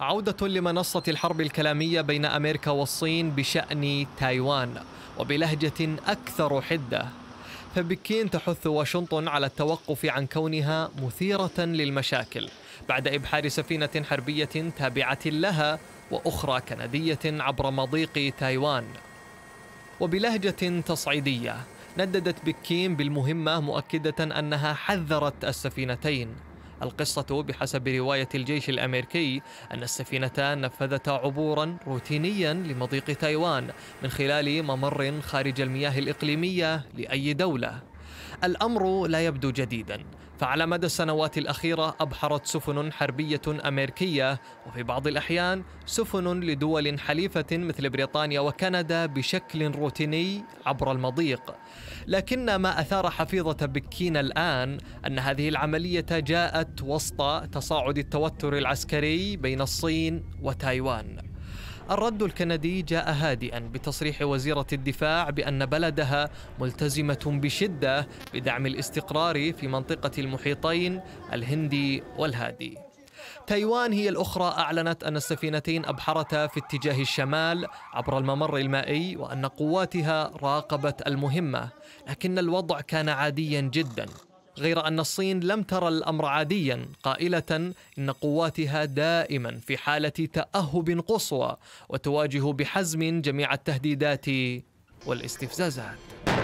عودة لمنصة الحرب الكلامية بين أمريكا والصين بشأن تايوان وبلهجة أكثر حدة فبكين تحث واشنطن على التوقف عن كونها مثيرة للمشاكل بعد إبحار سفينة حربية تابعة لها وأخرى كندية عبر مضيق تايوان وبلهجة تصعيدية نددت بكين بالمهمة مؤكدة أنها حذرت السفينتين القصة بحسب رواية الجيش الأمريكي أن السفينتان نفذتا عبورا روتينيا لمضيق تايوان من خلال ممر خارج المياه الإقليمية لأي دولة الأمر لا يبدو جديدا فعلى مدى السنوات الأخيرة أبحرت سفن حربية أمريكية وفي بعض الأحيان سفن لدول حليفة مثل بريطانيا وكندا بشكل روتيني عبر المضيق لكن ما أثار حفيظة بكين الآن أن هذه العملية جاءت وسط تصاعد التوتر العسكري بين الصين وتايوان الرد الكندي جاء هادئا بتصريح وزيرة الدفاع بأن بلدها ملتزمة بشدة بدعم الاستقرار في منطقة المحيطين الهندي والهادي تايوان هي الأخرى أعلنت أن السفينتين أبحرتا في اتجاه الشمال عبر الممر المائي وأن قواتها راقبت المهمة لكن الوضع كان عاديا جدا غير أن الصين لم ترى الأمر عاديا قائلة إن قواتها دائما في حالة تأهب قصوى وتواجه بحزم جميع التهديدات والاستفزازات